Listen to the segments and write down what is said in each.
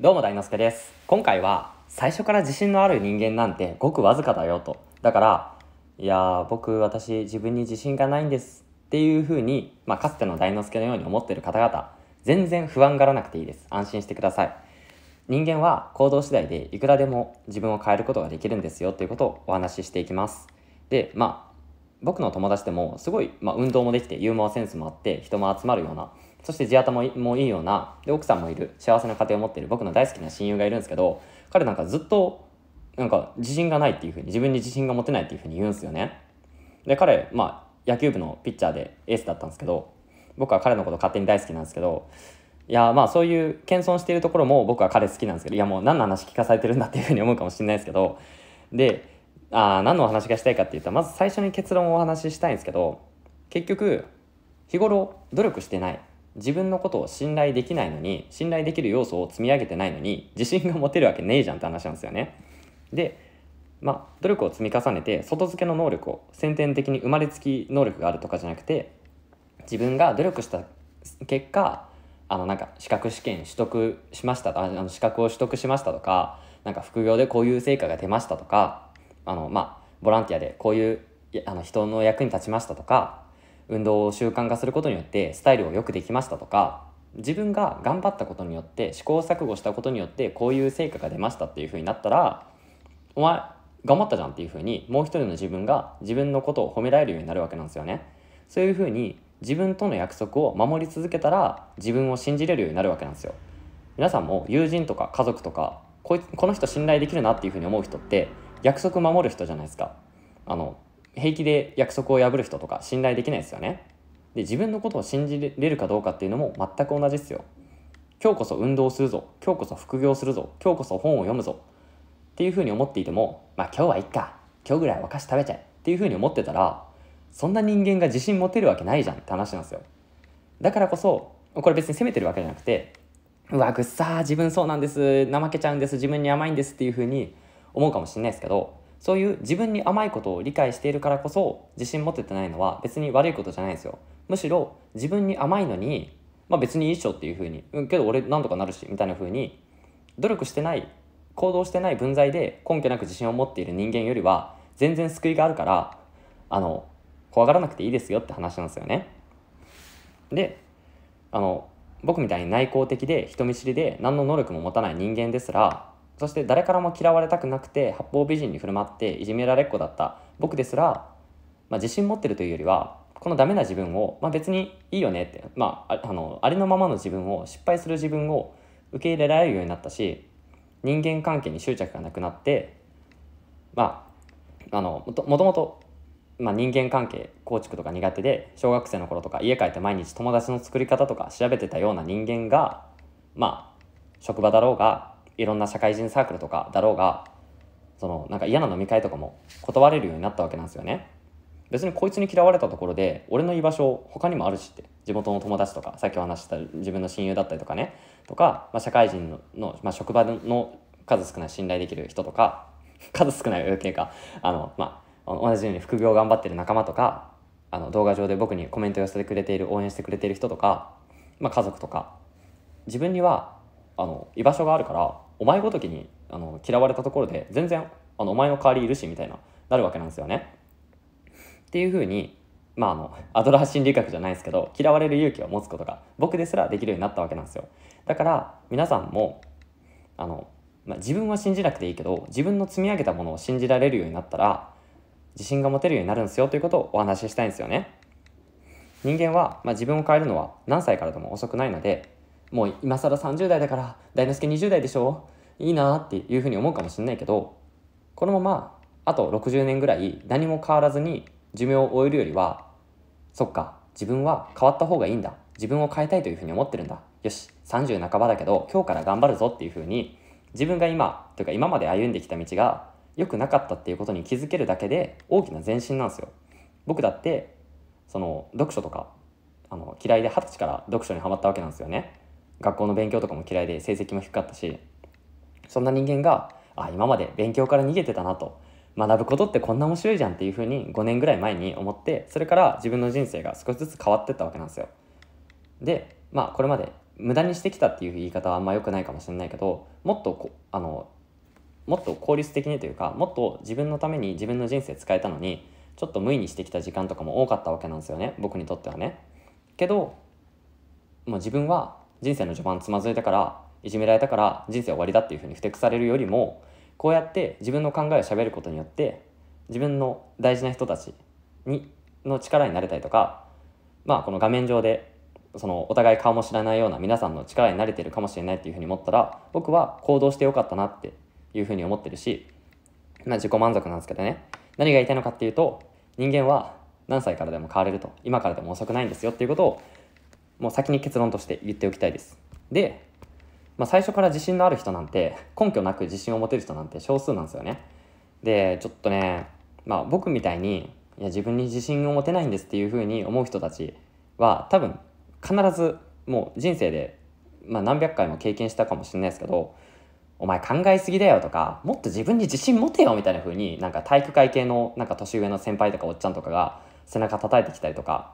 どうも大之助です。今回は最初から自信のある人間なんてごくわずかだよと。だから、いや僕私自分に自信がないんですっていう風に、まあ、かつての大之助のように思ってる方々、全然不安がらなくていいです。安心してください。人間は行動次第でいくらでも自分を変えることができるんですよということをお話ししていきます。で、まあ、僕の友達でもすごい、まあ、運動もできてユーモアセンスもあって人も集まるようなそして地頭ももいいようなで奥さんもいる幸せな家庭を持っている僕の大好きな親友がいるんですけど彼なんかずっとなんか自信がないっていうふうに自分に自信が持てないっていうふうに言うんですよねで彼まあ野球部のピッチャーでエースだったんですけど僕は彼のこと勝手に大好きなんですけどいやまあそういう謙遜しているところも僕は彼好きなんですけどいやもう何の話聞かされてるんだっていうふうに思うかもしれないですけどであ何のお話がしたいかっていうとまず最初に結論をお話ししたいんですけど結局日頃努力してない自分のことを信頼できないのに信頼できる要素を積み上げてないのに自信が持てるわけねえじゃんって話なんですよね。でまあ、努力を積み重ねて外付けの能力を先天的に生まれつき能力があるとかじゃなくて自分が努力した結果あのなんか資格試験取得しましたあの資格を取得しましたとかなんか副業でこういう成果が出ましたとかあの、まあ、ボランティアでこういうあの人の役に立ちましたとか運動を習慣化することによってスタイルをよくできましたとか自分が頑張ったことによって試行錯誤したことによってこういう成果が出ましたっていうふうになったらお前頑張ったじゃんっていうふうにもう一人の自分が自分のことを褒められるようになるわけなんですよね。そういうふうに自分との約束を守り続けたら自分を信じれるようになるわけなんですよ。皆さんも友人とか家族とかこいこの人信頼できるなっていうふうに思う人って約束守る人じゃないですか。あの平気で約束を破る人とか信頼できないですよねで自分のことを信じれるかどうかっていうのも全く同じですよ今日こそ運動するぞ今日こそ副業するぞ今日こそ本を読むぞっていうふうに思っていてもまあ今日はいっか今日ぐらいお菓子食べちゃえっていうふうに思ってたらそんな人間が自信持てるわけないじゃんって話なんですよだからこそこれ別に責めてるわけじゃなくてうわぐっさー自分そうなんです怠けちゃうんです自分に甘いんですっていうふうに思うかもしれないですけどそういう自分に甘いことを理解しているからこそ自信持ててないのは別に悪いことじゃないですよむしろ自分に甘いのに、まあ、別にいいっしょっていうふうに、うん、けど俺なんとかなるしみたいなふうに努力してない行動してない分際で根拠なく自信を持っている人間よりは全然救いがあるからあの怖がらなくていいですよって話なんですよね。であの僕みたいに内向的で人見知りで何の能力も持たない人間ですらそして誰からも嫌われたくなくて八方美人に振る舞っていじめられっ子だった僕ですら、まあ、自信持ってるというよりはこのダメな自分を、まあ、別にいいよねって、まあ、あのありのままの自分を失敗する自分を受け入れられるようになったし人間関係に執着がなくなってまああのもともと、まあ、人間関係構築とか苦手で小学生の頃とか家帰って毎日友達の作り方とか調べてたような人間がまあ職場だろうがいろんな社会人サークルとかだろうがそのなんか嫌な飲み会とかも断れるようになったわけなんですよね別にこいつに嫌われたところで俺の居場所他にもあるしって地元の友達とかさっきお話した自分の親友だったりとかねとか、まあ、社会人のまあ、職場の数少ない信頼できる人とか 数少ないっていうかあの、まあ、同じように副業頑張ってる仲間とかあの動画上で僕にコメント寄せてくれている応援してくれている人とか、まあ、家族とか自分にはあの居場所があるからお前ごときにあの嫌われたところで全然あのお前の代わりいるしみたいななるわけなんですよね。っていうふうに、まあ、あのアドラー心理学じゃないですけど嫌われる勇気を持つことが僕ですらできるようになったわけなんですよ。だから皆さんもあの、まあ、自分は信じなくていいけど自分の積み上げたものを信じられるようになったら自信が持てるようになるんですよということをお話ししたいんですよね。人間は、まあ、自分を変えるのは何歳からでも遅くないのでもう今更30代だから大之助20代でしょいいなっていうふうに思うかもしれないけどこのままあと60年ぐらい何も変わらずに寿命を終えるよりはそっか自分は変わった方がいいんだ自分を変えたいというふうに思ってるんだよし30半ばだけど今日から頑張るぞっていうふうに自分が今というか今まで歩んできた道が良くなかったっていうことに気づけるだけで大きな前進なんですよ。僕だってその読書とかあの嫌いで二十歳から読書にはまったわけなんですよね。学校の勉強とかも嫌いで成績も低かったしそんな人間があ今まで勉強から逃げてたなと学ぶことってこんな面白いじゃんっていうふうに5年ぐらい前に思ってそれから自分の人生が少しずつ変わってったわけなんですよ。でまあこれまで無駄にしてきたっていう言い方はあんま良くないかもしれないけどもっとこあのもっと効率的にというかもっと自分のために自分の人生使えたのにちょっと無意にしてきた時間とかも多かったわけなんですよね僕にとってはね。けどもう自分は人生の序盤つまずいたからいじめられたから人生終わりだっていうふうにふてくされるよりもこうやって自分の考えを喋ることによって自分の大事な人たちにの力になれたりとかまあこの画面上でそのお互い顔も知らないような皆さんの力になれてるかもしれないっていうふうに思ったら僕は行動してよかったなっていうふうに思ってるしまあ自己満足なんですけどね何が言いたいのかっていうと人間は何歳からでも変われると今からでも遅くないんですよっていうことをもう先に結論として言っておきたいです。で、まあ、最初から自信のある人なんて根拠なく自信を持てる人なんて少数なんですよね。でちょっとね、まあ、僕みたいにいや自分に自信を持てないんですっていうふうに思う人たちは多分必ずもう人生で、まあ、何百回も経験したかもしれないですけどお前考えすぎだよとかもっと自分に自信持てよみたいな風になんか体育会系のなんか年上の先輩とかおっちゃんとかが背中叩いてきたりとか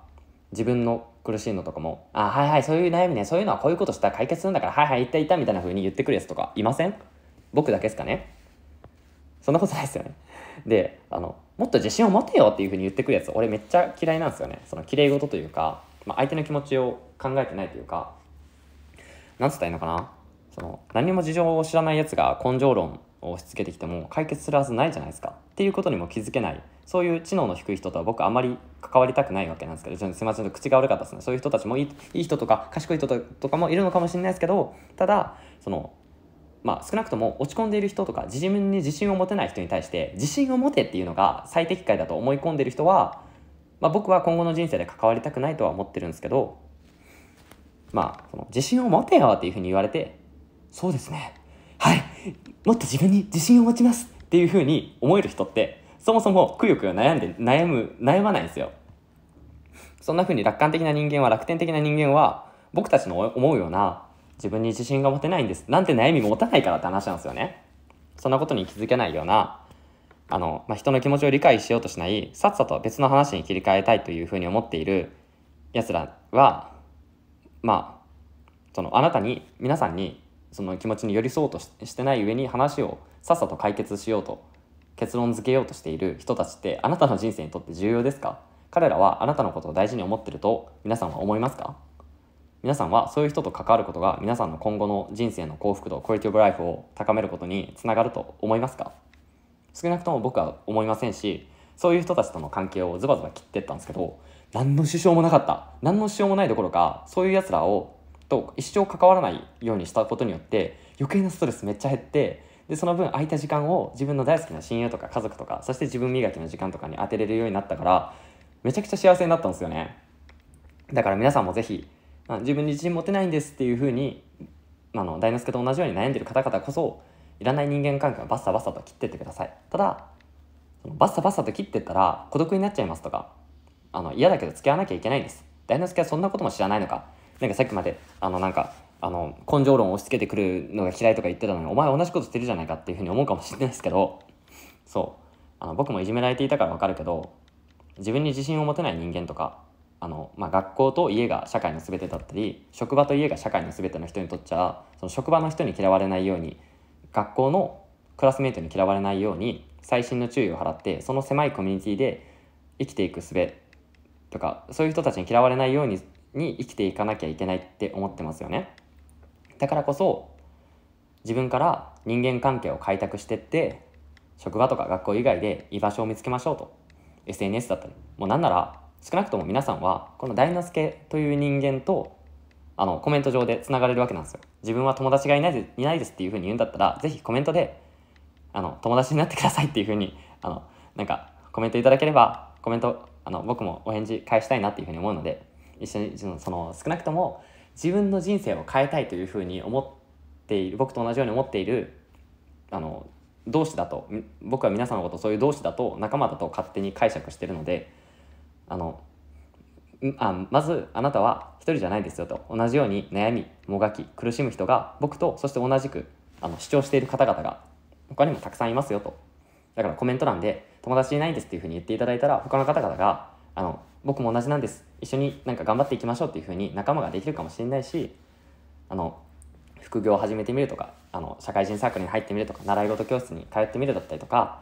自分の苦しいのとかも、あ、はいはい、そういう悩みね、そういうのはこういうことしたら解決するんだから、はいはい、言った言ったみたいな風に言ってくるやつとかいません僕だけですかねそんなことないですよね。で、あの、もっと自信を持てよっていう風に言ってくるやつ、俺めっちゃ嫌いなんですよね。その綺麗事というか、まあ、相手の気持ちを考えてないというか、なんつったらいいのかなその、何も事情を知らないやつが根性論を押し付けてきても解決するはずないじゃないですか。っていうことにも気づけない。そういう知能の低い人とは僕あまり関わりたくないわけなんですけどすみません口が悪かったですねそういう人たちもいいいい人とか賢い人とかもいるのかもしれないですけどただそのまあ、少なくとも落ち込んでいる人とか自分に自信を持てない人に対して自信を持てっていうのが最適解だと思い込んでる人は、まあ、僕は今後の人生で関わりたくないとは思ってるんですけど、まあ、その自信を持てよっていうふうに言われてそうですねはいもっと自分に自信を持ちますっていうふうに思える人ってそもそもくよくよ悩んで、悩む、悩まないんですよ。そんな風に楽観的な人間は、楽天的な人間は、僕たちの思うような自分に自信が持てないんです。なんて悩み持たないからって話なんですよね。そんなことに気づけないような、あの、まあ、人の気持ちを理解しようとしない、さっさと別の話に切り替えたいという風に思っている奴らは、まあ、その、あなたに、皆さんに、その気持ちに寄り添おうとしてない上に話をさっさと解決しようと結論付けようとしている人たちってあなたの人生にとって重要ですか彼らはあなたのことを大事に思ってると皆さんは思いますか皆さんはそういう人と関わることが皆さんの今後の人生の幸福度クオリティブライフを高めることにつながると思いますか少なくとも僕は思いませんしそういう人たちとの関係をズバズバ切ってったんですけど何の支障もなかった何の支障もないどころかそういうやつらをと一生関わらないようにしたことによって余計なストレスめっちゃ減ってでその分空いた時間を自分の大好きな親友とか家族とかそして自分磨きの時間とかに当てれるようになったからめちゃくちゃ幸せになったんですよねだから皆さんも是非自分に自信持てないんですっていうふうにあの大之助と同じように悩んでる方々こそいらない人間関係をバッサバッサと切ってってくださいただそのバッサバッサと切ってったら孤独になっちゃいますとかあの嫌だけど付き合わなきゃいけないんです大之助はそんなことも知らないのか何かさっきまであのなんかあの、根性論を押し付けてくるのが嫌いとか言ってたのに、お前同じことしてるじゃないかっていうふうに思うかもしれないですけど、そう。あの僕もいじめられていたからわかるけど、自分に自信を持てない人間とか、あの、まあ、学校と家が社会の全てだったり、職場と家が社会の全ての人にとっちゃ、その職場の人に嫌われないように、学校のクラスメートに嫌われないように、細心の注意を払って、その狭いコミュニティで生きていく術とか、そういう人たちに嫌われないようにに生きていかなきゃいけないって思ってますよね。だからこそ自分から人間関係を開拓してって職場とか学校以外で居場所を見つけましょうと SNS だったりもうなんなら少なくとも皆さんはこの大之助という人間とあのコメント上でつながれるわけなんですよ自分は友達がいないいないですっていうふうに言うんだったら是非コメントであの友達になってくださいっていうふうにあのなんかコメントいただければコメントあの僕もお返事返したいなっていうふうに思うので一緒にその少なくとも自分の人生を変えたいというふうに思っている僕と同じように思っているあの同志だと僕は皆さんのことそういう同志だと仲間だと勝手に解釈してるのであのあまずあなたは一人じゃないですよと同じように悩みもがき苦しむ人が僕とそして同じくあの主張している方々が他にもたくさんいますよとだからコメント欄で友達いないんですっていうふうに言っていただいたら他の方々があの僕も同じなんです一緒になんか頑張っていきましょうっていうふうに仲間ができるかもしれないしあの副業を始めてみるとかあの社会人サークルに入ってみるとか習い事教室に通ってみるだったりとか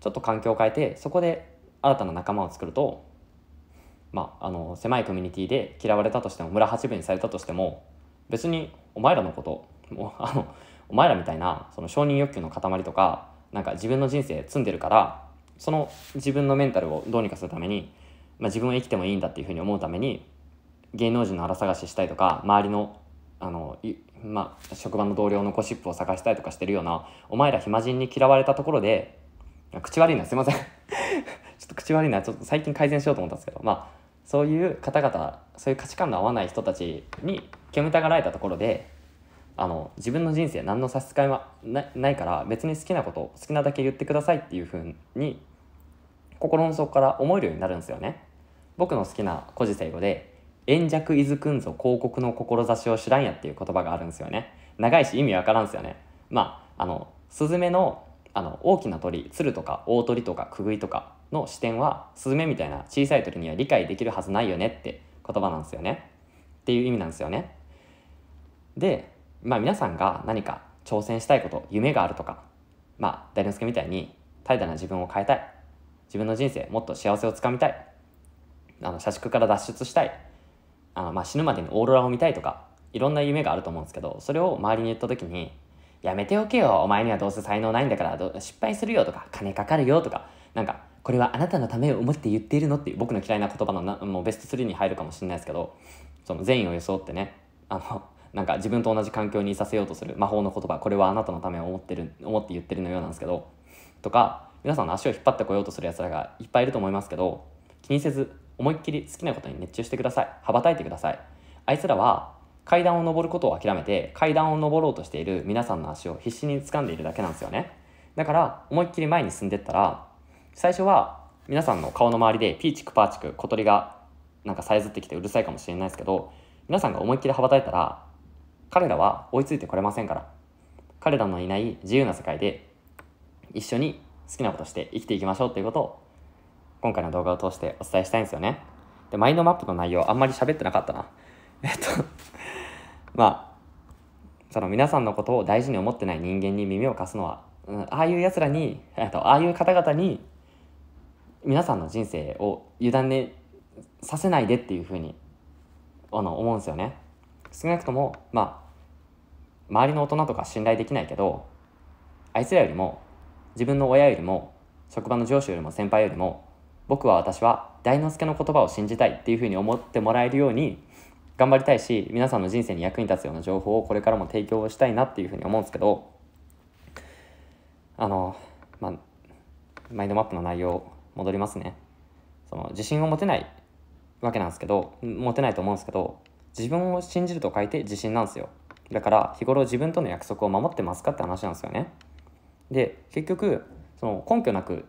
ちょっと環境を変えてそこで新たな仲間を作ると、まあ、あの狭いコミュニティで嫌われたとしても村八分にされたとしても別にお前らのこともあのお前らみたいなその承認欲求の塊とかなんか自分の人生積んでるからその自分のメンタルをどうにかするためにまあ、自分は生きてもいいんだっていうふうに思うために芸能人のあら探ししたいとか周りのあのまあ、職場の同僚のゴシップを探したいとかしてるようなお前ら暇人に嫌われたところで口悪いなすいません ちょっと口悪いなちょっと最近改善しようと思ったんですけどまあそういう方々そういう価値観の合わない人たちに煙たがられたところであの自分の人生何の差し支えはないから別に好きなこと好きなだけ言ってくださいっていうふうに心の底から思えるようになるんですよね。僕の好きな古事聖語で「円弱伊豆くんぞ広告の志を知らんや」っていう言葉があるんですよね長いし意味わからんすよねまああのスズメのあの大きな鳥鶴とか大鳥とかくぐいとかの視点はスズメみたいな小さい鳥には理解できるはずないよねって言葉なんですよねっていう意味なんですよねでまあ皆さんが何か挑戦したいこと夢があるとかまあ大之助みたいに怠惰な自分を変えたい自分の人生もっと幸せをつかみたいあの社畜から脱出したいあの、まあ、死ぬまでにオーロラを見たいとかいろんな夢があると思うんですけどそれを周りに言った時に「やめておけよお前にはどうせ才能ないんだから失敗するよ」とか「金かかるよ」とかなんか「これはあなたのためを思って言っているの?」っていう僕の嫌いな言葉のなもうベスト3に入るかもしれないですけどその善意を装ってねあのなんか自分と同じ環境にいさせようとする魔法の言葉これはあなたのためを思ってる思って言ってるのようなんですけどとか皆さんの足を引っ張ってこようとするやつらがいっぱいいると思いますけど気にせず思いっきり好きなことに熱中してください羽ばたいてくださいあいつらは階段を上ることを諦めて階段を上ろうとしている皆さんの足を必死に掴んでいるだけなんですよねだから思いっきり前に進んでったら最初は皆さんの顔の周りでピーチクパーチク小鳥がなんかさえずってきてうるさいかもしれないですけど皆さんが思いっきり羽ばたいたら彼らは追いついてこれませんから彼らのいない自由な世界で一緒に好きなことして生きていきましょうということを今回の動画を通してお伝えしたいんですよね。で、マインドマップの内容あんまり喋ってなかったな。えっとまあ、その皆さんのことを大事に思ってない人間に耳を貸すのは、うん、ああいう奴らに、えっと、ああいう方々に、皆さんの人生を油断ねさせないでっていうふうにあの思うんですよね。少なくとも、まあ、周りの大人とか信頼できないけど、あいつらよりも、自分の親よりも、職場の上司よりも先輩よりも、僕は私は大之助の言葉を信じたいっていうふうに思ってもらえるように頑張りたいし皆さんの人生に役に立つような情報をこれからも提供したいなっていうふうに思うんですけどあの、まあ、マインドマップの内容戻りますねその自信を持てないわけなんですけど持てないと思うんですけど自分を信じると書いて自信なんですよだから日頃自分との約束を守ってますかって話なんですよねで結局その根拠なく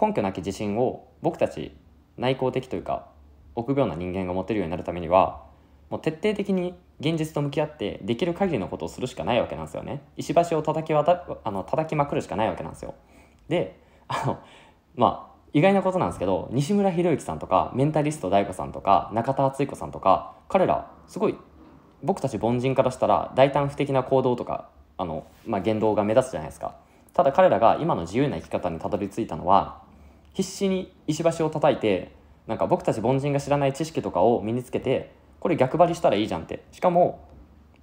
根拠なき自信を僕たち内向的というか臆病な人間が持てるようになるためにはもう徹底的に現実と向き合ってできる限りのことをするしかないわけなんですよね石橋を叩き渡あの叩きまくるしかないわけなんですよであのまあ意外なことなんですけど西村博之さんとかメンタリスト DAIGO さんとか中田敦彦さんとか彼らすごい僕たち凡人からしたら大胆不敵な行動とかあの、まあ、言動が目立つじゃないですかただ彼らが今の自由な生き方にたどり着いたのは必死に石橋を叩いてなんか僕たち凡人が知らない知識とかを身につけてこれ逆張りしたらいいじゃんってしかも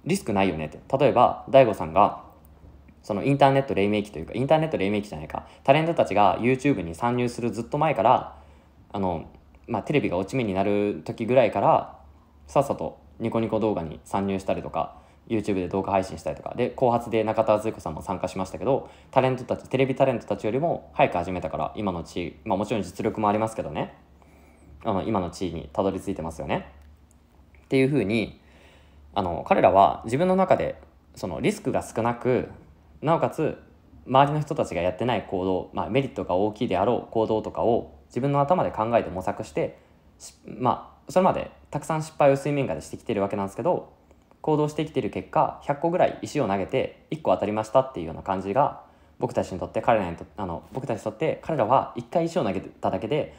リスクないよねって例えば DAIGO さんがそのインターネット黎明期というかインターネット黎明期じゃないかタレントたちが YouTube に参入するずっと前からあの、まあ、テレビが落ち目になる時ぐらいからさっさとニコニコ動画に参入したりとか YouTube で動画配信したりとかで後発で中田敦彦さんも参加しましたけどタレントたちテレビタレントたちよりも早く始めたから今の地位、まあ、もちろん実力もありますけどねあの今の地位にたどり着いてますよね。っていうふうにあの彼らは自分の中でそのリスクが少なくなおかつ周りの人たちがやってない行動、まあ、メリットが大きいであろう行動とかを自分の頭で考えて模索してまあそれまでたくさん失敗を水面下でしてきてるわけなんですけど行動してきている結果100個ぐらい石を投げて1個当たりましたっていうような感じが僕たちにとって彼らにとあの僕たちにとって彼らは1回石を投げただけで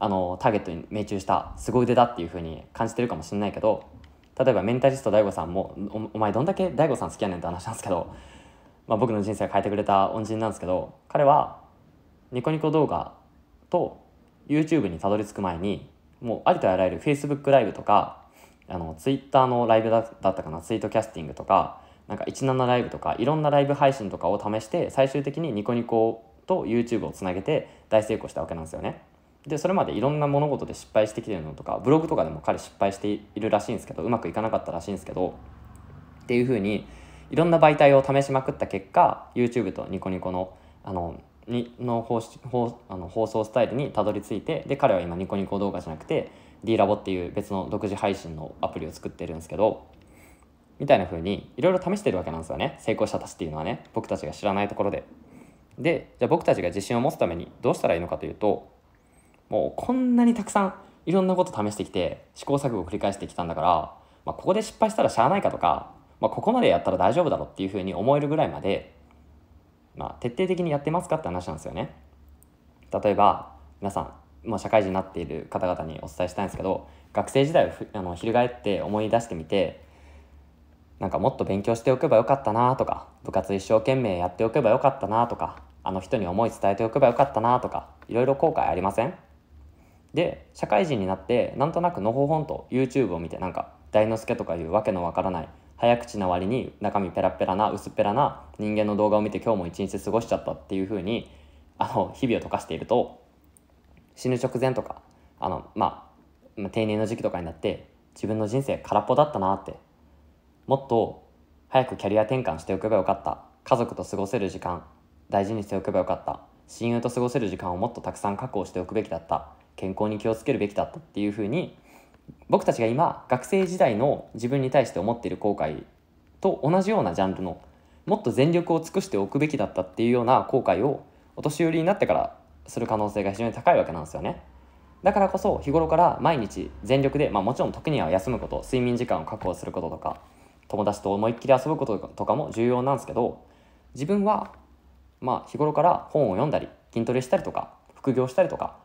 あのターゲットに命中したすご腕だっていうふうに感じてるかもしれないけど例えばメンタリスト DAIGO さんもお「お前どんだけ DAIGO さん好きやねん」って話なんですけど、まあ、僕の人生を変えてくれた恩人なんですけど彼はニコニコ動画と YouTube にたどり着く前にもうありとあらゆる Facebook ライブとかあのツイッターのライブだったかなツイートキャスティングとかなんか17ライブとかいろんなライブ配信とかを試して最終的にニコニコと YouTube をつなげて大成功したわけなんですよね。でそれまでいろんな物事で失敗してきてるのとかブログとかでも彼失敗しているらしいんですけどうまくいかなかったらしいんですけどっていうふうにいろんな媒体を試しまくった結果 YouTube とニコニコのあのにの放放あの放送スタイルにたどり着いてで彼は今ニコニコ動画じゃなくて D ラボっていう別の独自配信のアプリを作ってるんですけどみたいな風にいろいろ試してるわけなんですよね成功者たちっていうのはね僕たちが知らないところででじゃあ僕たちが自信を持つためにどうしたらいいのかというともうこんなにたくさんいろんなこと試してきて試行錯誤を繰り返してきたんだから、まあ、ここで失敗したらしゃあないかとか、まあ、ここまでやったら大丈夫だろっていう風に思えるぐらいまで、まあ、徹底的にやってますかって話なんですよね例えば皆さんまあ、社会人になっている方々にお伝えしたいんですけど学生時代をあの翻って思い出してみてなんかもっと勉強しておけばよかったなとか部活一生懸命やっておけばよかったなとかあの人に思い伝えておけばよかったなとかいろいろ後悔ありませんで社会人になってなんとなくのほほんと YouTube を見てなんか大之助とかいうわけのわからない早口な割に中身ペラペラな薄っぺらな人間の動画を見て今日も一日過ごしちゃったっていうふうにあの日々を溶かしていると死ぬ直前とかあの、まあ、定年の時期とかになって自分の人生空っぽだったなってもっと早くキャリア転換しておけばよかった家族と過ごせる時間大事にしておけばよかった親友と過ごせる時間をもっとたくさん確保しておくべきだった健康に気をつけるべきだったっていうふうに僕たちが今学生時代の自分に対して思っている後悔と同じようなジャンルのもっと全力を尽くしておくべきだったっていうような後悔をお年寄りになってからする可能性が非常に高いわけなんですよね。だからこそ日頃から毎日全力で、まあ、もちろん時には休むこと睡眠時間を確保することとか友達と思いっきり遊ぶこととかも重要なんですけど自分はまあ日頃から本を読んだり筋トレしたりとか副業したりとか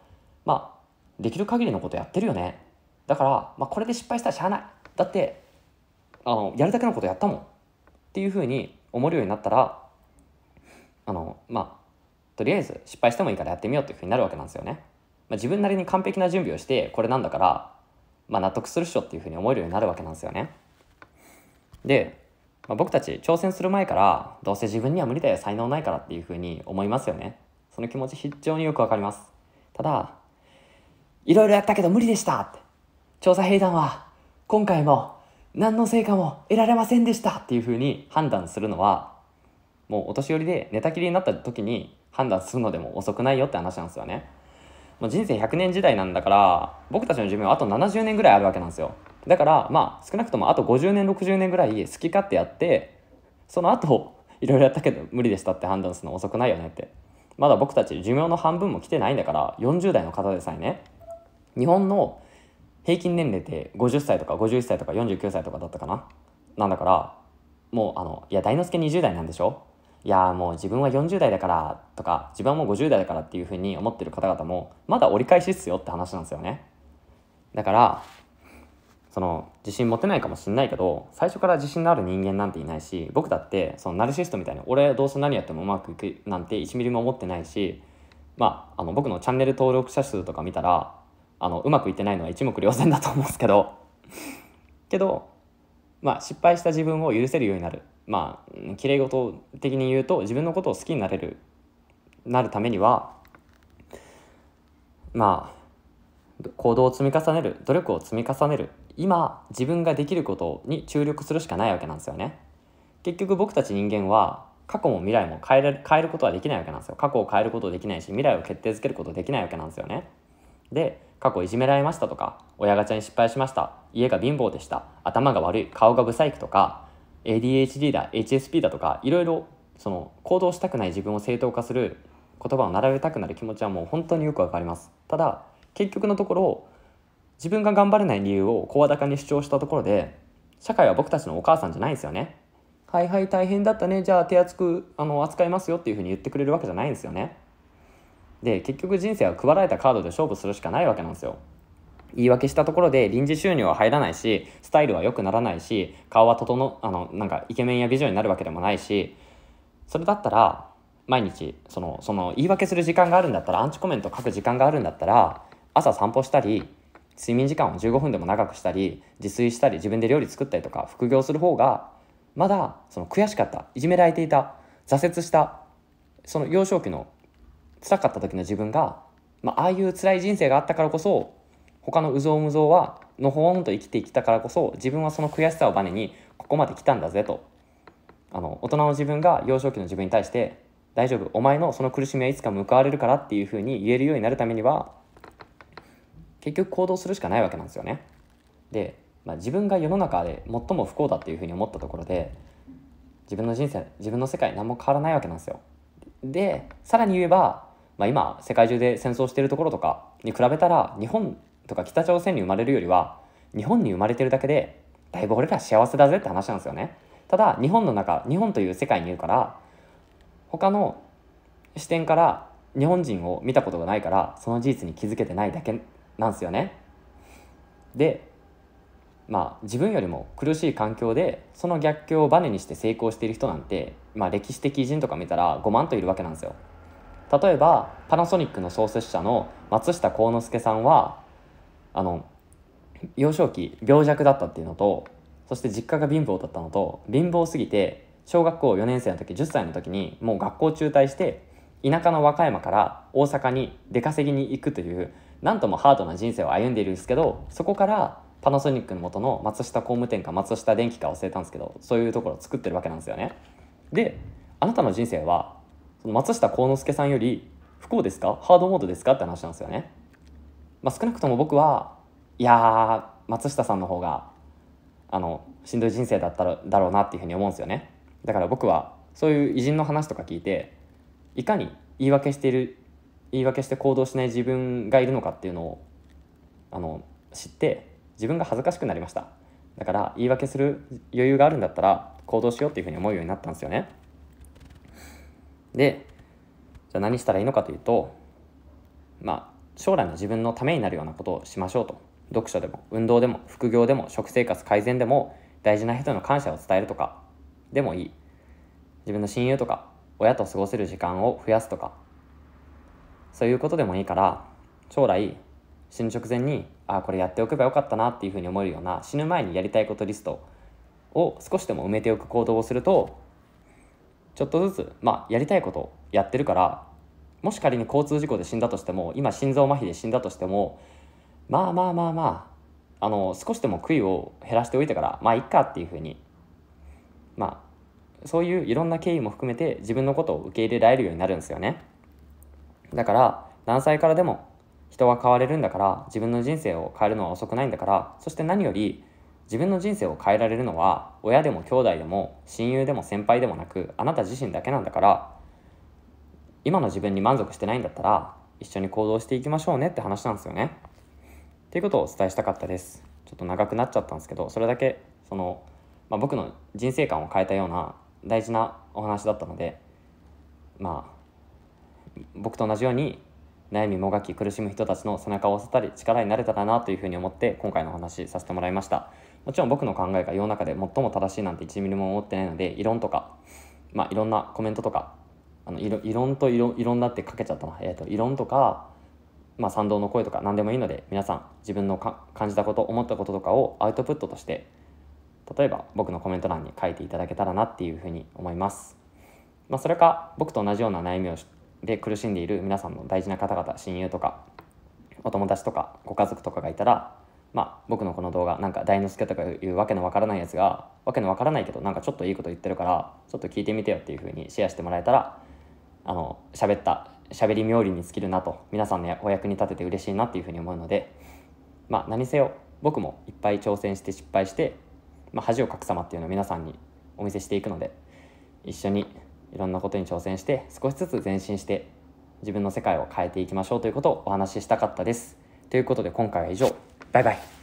まあできる限りのことやってるよねだから、まあ、これで失敗したらしゃあないだってあのやるだけのことやったもんっていうふうに思えるようになったらあのまあとりあえず失敗してもいいからやってみようっていうふうになるわけなんですよね。まあ、自分なりに完璧な準備をしてこれなんだから、まあ、納得するっしょっていうふうに思えるようになるわけなんですよね。で、まあ、僕たち挑戦する前からどうせ自分には無理だよ才能ないからっていうふうに思いますよね。その気持ち非常によくわかります。ただいろいろやったけど無理でしたって調査兵団は今回も何の成果も得られませんでしたっていうふうに判断するのはもうお年寄りで寝たきりになった時に判断するのでも遅くないよって話なんですよね。もう人生100年時代なんだから僕たちの寿命はあと70年ぐらいあるわけなんですよだからまあ少なくともあと50年60年ぐらい好き勝手やってその後いろいろやったけど無理でしたって判断するの遅くないよねってまだ僕たち寿命の半分も来てないんだから40代の方でさえね日本の平均年齢って50歳とか51歳とか49歳とかだったかななんだからもうあのいや大之助20代なんでしょいやもう自分は40代だからとか自分はもう50代だからっていうふうに思ってる方々もまだ折り返しっすよって話なんですよねだからその自信持てないかもしんないけど最初から自信のある人間なんていないし僕だってそのナルシストみたいに俺どうせ何やってもうまくいくなんて1ミリも思ってないしまああの僕のチャンネル登録者数とか見たらあのうまくいってないのは一目瞭然だと思うんですけどけどまあ失敗した自分を許せるようになるまあきれい事的に言うと自分のことを好きになれるなるためにはまあ行動を積み重ねる努力を積み重ねる今自分ができることに注力するしかないわけなんですよね。結局僕たち人間は過去も未来も変えられ変えることはできないわけなんですよ。過去を変えることできないし未来を決定づけることできないわけなんですよね。で過去いじめられましたとか親ガチャに失敗しました家が貧乏でした頭が悪い顔が不細工とか ADHD だ HSP だとかいろいろその行動したくない自分を正当化する言葉を並べたくなる気持ちはもう本当によくわかりますただ結局のところ自分が頑張れない理由を声高に主張したところで社会は僕たちのお母さんじゃないんですよねはいはい大変だったねじゃあ手厚くあの扱いますよっていうふうに言ってくれるわけじゃないんですよねで結局人生は配られたカードで勝負するしかないわけなんですよ言い訳したところで臨時収入は入らないしスタイルは良くならないし顔は整あのなんかイケメンや美女になるわけでもないしそれだったら毎日そのその言い訳する時間があるんだったらアンチコメント書く時間があるんだったら朝散歩したり睡眠時間を15分でも長くしたり自炊したり自分で料理作ったりとか副業する方がまだその悔しかったいじめられていた挫折したその幼少期の辛かった時の自分が、まああいう辛い人生があったからこそ他のうぞうむぞうはのほんと生きてきたからこそ自分はその悔しさをバネにここまで来たんだぜとあの大人の自分が幼少期の自分に対して「大丈夫お前のその苦しみはいつか報われるから」っていうふうに言えるようになるためには結局行動するしかないわけなんですよね。で、まあ、自分が世の中で最も不幸だっていうふうに思ったところで自分の人生自分の世界何も変わらないわけなんですよ。でさらに言えば、まあ、今世界中で戦争してるところとかに比べたら日本とか北朝鮮に生まれるよりは日本に生まれてるだけでだいぶ俺ら幸せだぜって話なんですよねただ日本の中日本という世界にいるから他の視点から日本人を見たことがないからその事実に気づけてないだけなんですよねでまあ自分よりも苦しい環境でその逆境をバネにして成功している人なんて、まあ、歴史的偉人とか見たら5万といるわけなんですよ例えばパナソニックの創設者の松下幸之助さんはあの幼少期病弱だったっていうのとそして実家が貧乏だったのと貧乏すぎて小学校4年生の時10歳の時にもう学校中退して田舎の和歌山から大阪に出稼ぎに行くという何ともハードな人生を歩んでいるんですけどそこからパナソニックの元の松下工務店か松下電機か忘れたんですけどそういうところを作ってるわけなんですよね。であなたの人生はその松下幸之助さんより不幸ですかハードモードですかって話なんですよね。まあ、少なくとも僕はいや松下さんの方があのしんどい人生だったらだろうなっていうふうに思うんですよねだから僕はそういう偉人の話とか聞いていかに言い訳している言い訳して行動しない自分がいるのかっていうのをあの知って自分が恥ずかしくなりましただから言い訳する余裕があるんだったら行動しようっていうふうに思うようになったんですよねでじゃあ何したらいいのかというとまあ将来の自分のためになるようなことをしましょうと読書でも運動でも副業でも食生活改善でも大事な人の感謝を伝えるとかでもいい自分の親友とか親と過ごせる時間を増やすとかそういうことでもいいから将来死ぬ直前にああこれやっておけばよかったなっていうふうに思えるような死ぬ前にやりたいことリストを少しでも埋めておく行動をするとちょっとずつまあやりたいことをやってるからもし仮に交通事故で死んだとしても今心臓麻痺で死んだとしてもまあまあまあまああの少しでも悔いを減らしておいてからまあいっかっていうふうにまあそういういろんな経緯も含めて自分のことを受け入れられるようになるんですよねだから何歳からでも人は変われるんだから自分の人生を変えるのは遅くないんだからそして何より自分の人生を変えられるのは親でも兄弟でも親友でも先輩でもなくあなた自身だけなんだから今の自分に満足してないんだったら一緒に行動していきましょうねって話なんですよね。っていうことをお伝えしたかったです。ちょっと長くなっちゃったんですけどそれだけその、まあ、僕の人生観を変えたような大事なお話だったのでまあ僕と同じように悩みもがき苦しむ人たちの背中を押せたり力になれたらなというふうに思って今回のお話させてもらいましたもちろん僕の考えが世の中で最も正しいなんて1ミリも思ってないので異論とかまあいろんなコメントとかあの異論と異論異論だってかけちゃったな、えーと、異論とか、まあ、賛同の声とか何でもいいので皆さん自分の感じたこと思ったこととかをアウトプットとして例えば僕のコメント欄に書いていただけたらなっていうふうに思います、まあ、それか僕と同じような悩みをで苦しんでいる皆さんの大事な方々親友とかお友達とかご家族とかがいたらまあ、僕のこの動画なんか大之助とかいうわけのわからないやつがわけのわからないけどなんかちょっといいこと言ってるからちょっと聞いてみてよっていうふうにシェアしてもらえたらあの喋った喋り冥利に尽きるなと皆さんのお役に立てて嬉しいなっていうふうに思うのでまあ何せよ僕もいっぱい挑戦して失敗して、まあ、恥をかく様っていうのを皆さんにお見せしていくので一緒にいろんなことに挑戦して少しずつ前進して自分の世界を変えていきましょうということをお話ししたかったです。ということで今回は以上バイバイ